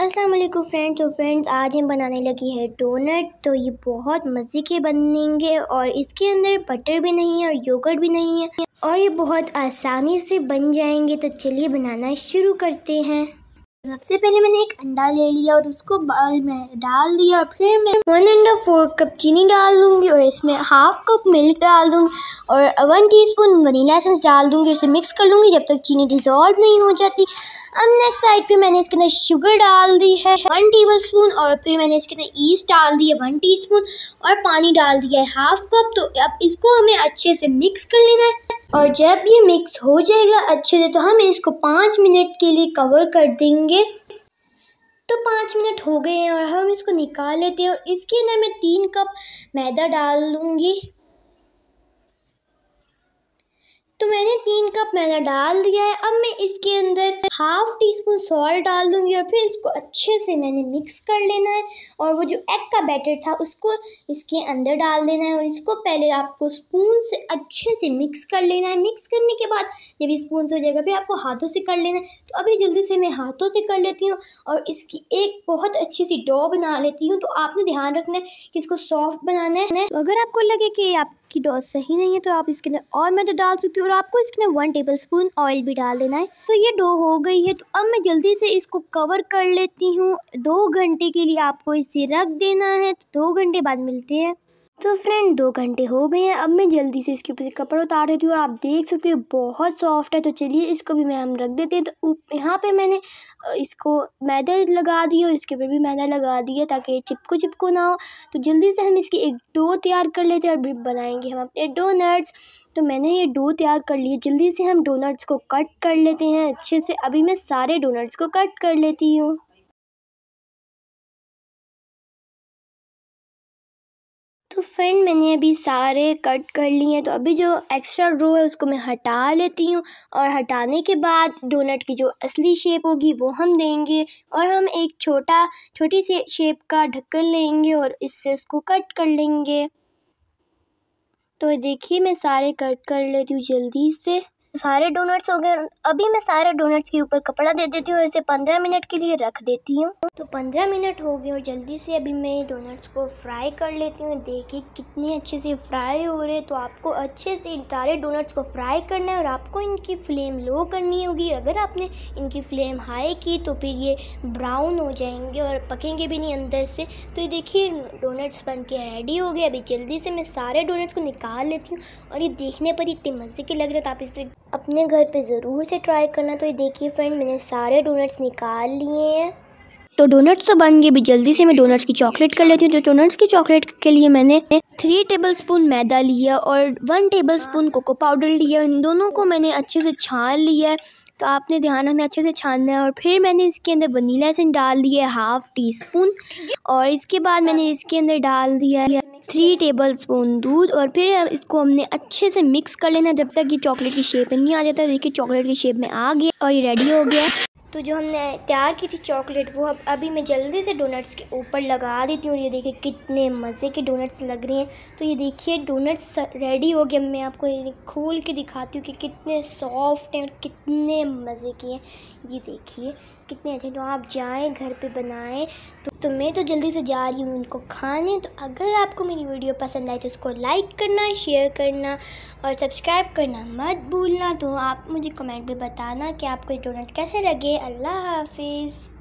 Aslam friends तो friends आज हम बनाने लगी है डोनट तो ये बहुत मज़े के बनेंगे और इसके अंदर बटर भी नहीं है और योगर्ट भी नहीं है और ये बहुत आसानी से बन जाएंगे तो चलिए बनाना शुरू करते हैं सबसे पहले मैंने एक अंडा ले लिया और उसको बाल में डाल दिया और फिर मैं वन एंड फोर कप चीनी डाल दूंगी और इसमें हाफ कप मिल्क डाल दूंगी और वन टीस्पून वनीला एसेंस डाल दूंगी उसे मिक्स कर लूँगी जब तक चीनी डिजॉल्व नहीं हो जाती अब नेक्स्ट साइड पे मैंने इसके अंदर शुगर डाल दी है वन टेबल स्पून और फिर मैंने इसके अंदर ईस्ट डाल दी है वन टी और पानी डाल दिया है हाफ कप तो अब इसको हमें अच्छे से मिक्स कर लेना है और जब ये मिक्स हो जाएगा अच्छे से तो हम इसको पाँच मिनट के लिए कवर कर देंगे तो पाँच मिनट हो गए हैं और हम इसको निकाल लेते हैं और इसके अंदर मैं तीन कप मैदा डाल दूँगी तीन कप मैदा डाल दिया है अब मैं इसके अंदर हाफ टी स्पून सॉल्ट डाल दूंगी और फिर इसको अच्छे से मैंने मिक्स कर लेना है और वो जो एग का बैटर था उसको इसके अंदर डाल देना है और इसको पहले आपको स्पून से अच्छे से मिक्स कर लेना है मिक्स करने के बाद जब ये स्पून से हो जाएगा फिर आपको हाथों से कर लेना है तो अभी जल्दी से मैं हाथों से कर लेती हूँ और इसकी एक बहुत अच्छी सी डॉ बना लेती हूँ तो आपने ध्यान रखना है कि इसको सॉफ्ट बनाना है तो अगर आपको लगे कि आप आपकी डोज सही नहीं है तो आप इसके अंदर और मैदा डाल सकते हो और आपको इसके अंदर वन टेबल स्पून ऑयल भी डाल देना है तो ये डो हो गई है तो अब मैं जल्दी से इसको कवर कर लेती हूँ दो घंटे के लिए आपको इसे रख देना है तो दो घंटे बाद मिलते हैं तो फ्रेंड दो घंटे हो गए हैं अब मैं जल्दी से इसके ऊपर से कपड़ा उतार देती हूँ और आप देख सकते हो बहुत सॉफ्ट है तो चलिए इसको भी मैं हम रख देते हैं तो यहाँ पे मैंने इसको मैदा लगा दिया और इसके ऊपर भी मैदा लगा दिया ताकि चिपको चिपको ना हो तो जल्दी से हम इसकी एक डो तैयार कर लेते हैं और भी बनाएंगे हम अपने डोनट्स तो मैंने ये डो तैयार कर लिए जल्दी से हम डोनट्स को कट कर लेते हैं अच्छे से अभी मैं सारे डोनट्स को कट कर लेती हूँ तो फ्रेंड मैंने अभी सारे कट कर लिए हैं तो अभी जो एक्स्ट्रा रो है उसको मैं हटा लेती हूँ और हटाने के बाद डोनट की जो असली शेप होगी वो हम देंगे और हम एक छोटा छोटी सी शेप का ढक्कन लेंगे और इससे उसको कट कर लेंगे तो देखिए मैं सारे कट कर लेती हूँ जल्दी से सारे डोनट्स हो गए अभी मैं सारे डोनट्स के ऊपर कपड़ा दे देती हूँ और इसे पंद्रह मिनट के लिए रख देती हूँ तो पंद्रह मिनट हो गए और जल्दी से अभी मैं डोनट्स को फ्राई कर लेती हूँ देखिए कितने अच्छे से फ्राई हो रहे तो आपको अच्छे से सारे डोनट्स को फ्राई करना है और आपको इनकी फ्लेम लो करनी होगी अगर आपने इनकी फ्लेम हाई की तो फिर ये ब्राउन हो जाएंगे और पकेंगे भी नहीं अंदर से तो ये देखिए डोनट्स बन के रेडी हो गए अभी जल्दी से मैं सारे डोनट्स को निकाल लेती हूँ और ये देखने पर इतने मज़े के लग रहे तो आप इसे अपने घर पर ज़रूर से ट्राई करना तो ये देखिए फ्रेंड मैंने सारे डोनट्स निकाल लिए हैं तो डोनट्स तो बन गए भी जल्दी से मैं डोनट्स की चॉकलेट कर लेती हूँ तो डोनट्स की चॉकलेट के लिए मैंने थ्री टेबल स्पून मैदा लिया और one tablespoon cocoa powder लिया इन दोनों को मैंने अच्छे से छान लिया है तो आपने ध्यान रखना अच्छे से छानना है और फिर मैंने इसके अंदर वनीला एसेंस डाल दिया है हाफ टी स्पून और इसके बाद मैंने इसके अंदर डाल दिया है थ्री टेबल स्पून दूध और फिर इसको हमने अच्छे से मिक्स कर लेना जब तक ये चॉकलेट की शेप में नहीं आ जाता देखिए चॉकलेट की शेप में आ गया और ये रेडी हो गया तो जो हमने तैयार की थी चॉकलेट वो अब अभी मैं जल्दी से डोनट्स के ऊपर लगा देती हूँ और ये देखिए कितने मज़े के डोनट्स लग रहे हैं तो ये देखिए डोनट्स रेडी हो गए मैं आपको ये खोल के दिखाती हूँ कि कितने सॉफ्ट हैं और कितने मज़े के हैं ये देखिए कितने अच्छे तो आप जाएं घर पे बनाएं तो, तो मैं तो जल्दी से जा रही हूँ उनको खाने तो अगर आपको मेरी वीडियो पसंद आए तो उसको लाइक करना शेयर करना और सब्सक्राइब करना मत भूलना तो आप मुझे कमेंट में बताना कि आपको ये डोनट कैसे लगे अल्लाह हाफिज़